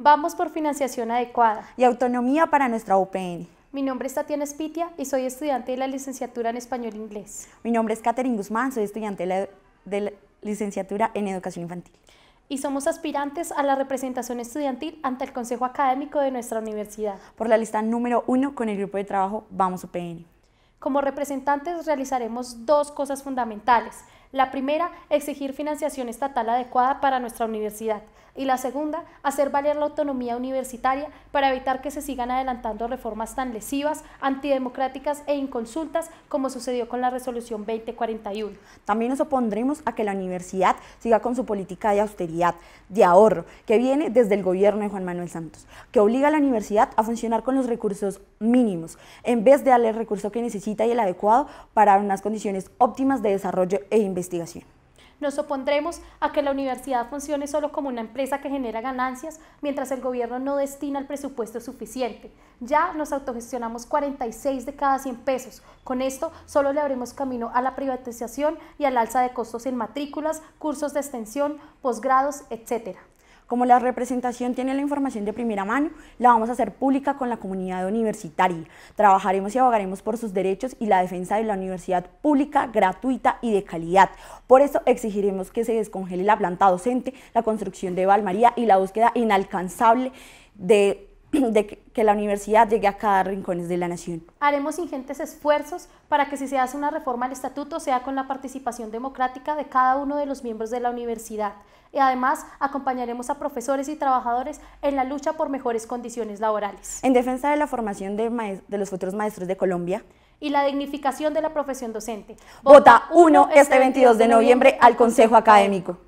Vamos por financiación adecuada. Y autonomía para nuestra UPN. Mi nombre es Tatiana Espitia y soy estudiante de la licenciatura en Español e Inglés. Mi nombre es Catherine Guzmán, soy estudiante de la, de la licenciatura en Educación Infantil. Y somos aspirantes a la representación estudiantil ante el Consejo Académico de nuestra universidad. Por la lista número uno con el grupo de trabajo Vamos UPN. Como representantes realizaremos dos cosas fundamentales. La primera, exigir financiación estatal adecuada para nuestra universidad. Y la segunda, hacer valer la autonomía universitaria para evitar que se sigan adelantando reformas tan lesivas, antidemocráticas e inconsultas como sucedió con la resolución 2041. También nos opondremos a que la universidad siga con su política de austeridad, de ahorro, que viene desde el gobierno de Juan Manuel Santos, que obliga a la universidad a funcionar con los recursos mínimos, en vez de darle el recurso que necesita y el adecuado para unas condiciones óptimas de desarrollo e inversión investigación. Nos opondremos a que la universidad funcione solo como una empresa que genera ganancias mientras el gobierno no destina el presupuesto suficiente. Ya nos autogestionamos 46 de cada 100 pesos. Con esto solo le abrimos camino a la privatización y al alza de costos en matrículas, cursos de extensión, posgrados, etcétera. Como la representación tiene la información de primera mano, la vamos a hacer pública con la comunidad universitaria. Trabajaremos y abogaremos por sus derechos y la defensa de la universidad pública, gratuita y de calidad. Por eso exigiremos que se descongele la planta docente, la construcción de Valmaría y la búsqueda inalcanzable de de que la universidad llegue a cada rincón de la nación. Haremos ingentes esfuerzos para que si se hace una reforma al estatuto sea con la participación democrática de cada uno de los miembros de la universidad y además acompañaremos a profesores y trabajadores en la lucha por mejores condiciones laborales. En defensa de la formación de, de los futuros maestros de Colombia y la dignificación de la profesión docente. Vota 1 este 22 este de noviembre al Consejo Académico.